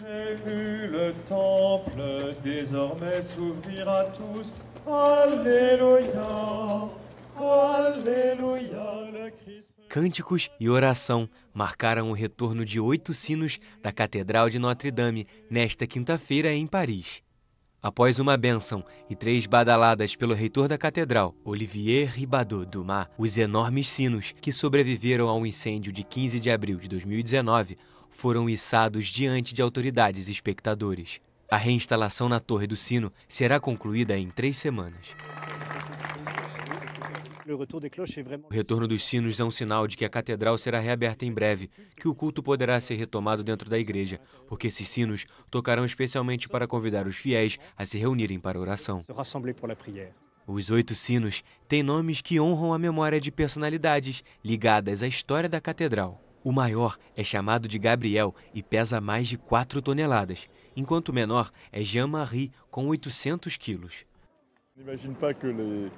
J'ai vu le temple désormais s'ouvrir à tous. Alléluia, Alléluia, le Christ. Cânticos e oração marcaram o retorno de oito sinos da Catedral de Notre-Dame nesta quinta-feira em Paris. Após uma bênção e três badaladas pelo reitor da catedral, Olivier Ribadeau Dumas, os enormes sinos que sobreviveram ao incêndio de 15 de abril de 2019 foram içados diante de autoridades e espectadores. A reinstalação na Torre do Sino será concluída em três semanas. O retorno dos sinos é um sinal de que a catedral será reaberta em breve, que o culto poderá ser retomado dentro da igreja, porque esses sinos tocarão especialmente para convidar os fiéis a se reunirem para a oração. Os oito sinos têm nomes que honram a memória de personalidades ligadas à história da catedral. O maior é chamado de Gabriel e pesa mais de 4 toneladas, enquanto o menor é Jean-Marie, com 800 quilos. que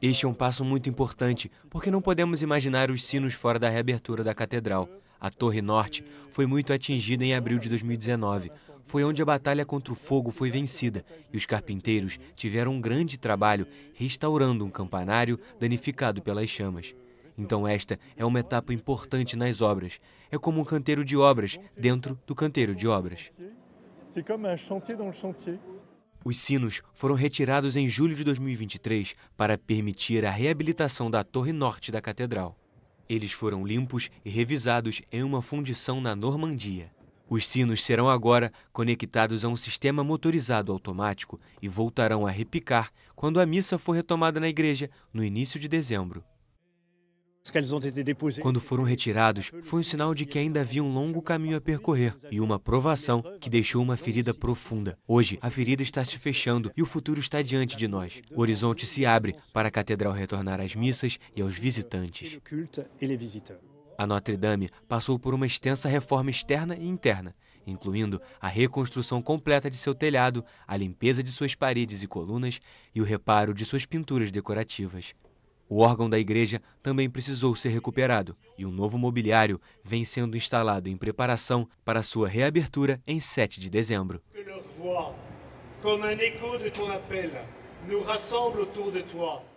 este é um passo muito importante, porque não podemos imaginar os sinos fora da reabertura da catedral. A Torre Norte foi muito atingida em abril de 2019. Foi onde a batalha contra o fogo foi vencida e os carpinteiros tiveram um grande trabalho restaurando um campanário danificado pelas chamas. Então, esta é uma etapa importante nas obras. É como um canteiro de obras dentro do canteiro de obras. É como um chantier dans le chantier. Os sinos foram retirados em julho de 2023 para permitir a reabilitação da torre norte da catedral. Eles foram limpos e revisados em uma fundição na Normandia. Os sinos serão agora conectados a um sistema motorizado automático e voltarão a repicar quando a missa for retomada na igreja no início de dezembro. Quando foram retirados, foi um sinal de que ainda havia um longo caminho a percorrer e uma provação que deixou uma ferida profunda. Hoje, a ferida está se fechando e o futuro está diante de nós. O horizonte se abre para a catedral retornar às missas e aos visitantes. A Notre Dame passou por uma extensa reforma externa e interna, incluindo a reconstrução completa de seu telhado, a limpeza de suas paredes e colunas e o reparo de suas pinturas decorativas. O órgão da igreja também precisou ser recuperado e um novo mobiliário vem sendo instalado em preparação para sua reabertura em 7 de dezembro. de ton appel, rassemble autour de toi.